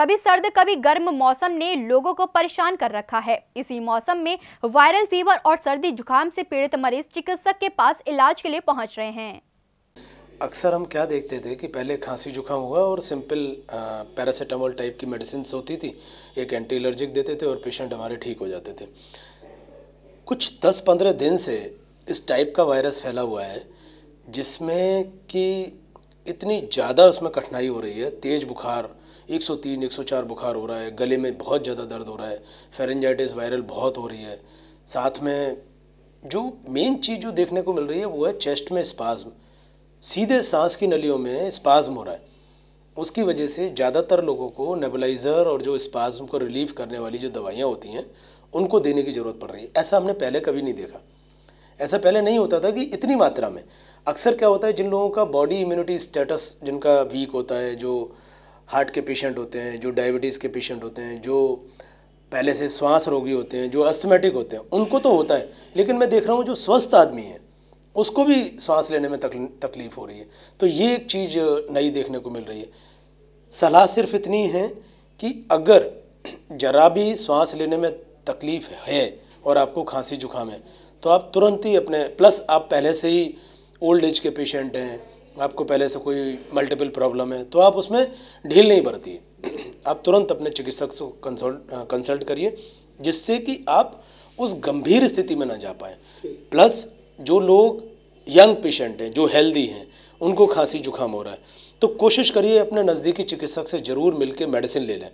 कभी सर्द कभी गर्म मौसम ने लोगों को परेशान कर रखा है इसी मौसम में वायरल फीवर और सर्दी जुकाम से पीड़ित मरीज चिकित्सक के पास इलाज के लिए पहुंच रहे हैं अक्सर हम क्या देखते थे कि पहले खांसी जुकाम हुआ और सिंपल पैरासीटामोल टाइप की मेडिसिन होती थी एक एंटी एलर्जिक देते थे और पेशेंट हमारे ठीक हो जाते थे कुछ दस पंद्रह दिन से इस टाइप का वायरस फैला हुआ है जिसमें कि इतनी ज़्यादा उसमें कठिनाई हो रही है तेज़ बुखार 103 104 बुखार हो रहा है गले में बहुत ज़्यादा दर्द हो रहा है फेरेंजाइटिस वायरल बहुत हो रही है साथ में जो मेन चीज़ जो देखने को मिल रही है वो है चेस्ट में स्पाज्म सीधे सांस की नलियों में स्पाज्म हो रहा है उसकी वजह से ज़्यादातर लोगों को नेबलाइज़र और जो स्पाज्म को रिलीव करने वाली जो दवाइयाँ होती हैं उनको देने की ज़रूरत पड़ रही है ऐसा हमने पहले कभी नहीं देखा ऐसा पहले नहीं होता था कि इतनी मात्रा में अक्सर क्या होता है जिन लोगों का बॉडी इम्यूनिटी स्टेटस जिनका वीक होता है जो हार्ट के पेशेंट होते हैं जो डायबिटीज़ के पेशेंट होते हैं जो पहले से श्वास रोगी होते हैं जो अस्थमेटिक होते हैं उनको तो होता है लेकिन मैं देख रहा हूँ जो स्वस्थ आदमी है उसको भी सांस लेने में तकलीफ़ हो रही है तो ये एक चीज़ नई देखने को मिल रही है सलाह सिर्फ इतनी है कि अगर जरा भी सांस लेने में तकलीफ़ है और आपको खांसी जुखाम है तो आप तुरंत ही अपने प्लस आप पहले से ही ओल्ड एज के पेशेंट हैं आपको पहले से कोई मल्टीपल प्रॉब्लम है तो आप उसमें ढील नहीं बरती आप तुरंत अपने चिकित्सक से कंसल्ट कंसल्ट करिए जिससे कि आप उस गंभीर स्थिति में ना जा पाए प्लस जो लोग यंग पेशेंट हैं जो हेल्दी हैं उनको खांसी जुकाम हो रहा है तो कोशिश करिए अपने नज़दीकी चिकित्सक से ज़रूर मिलके मेडिसिन ले लें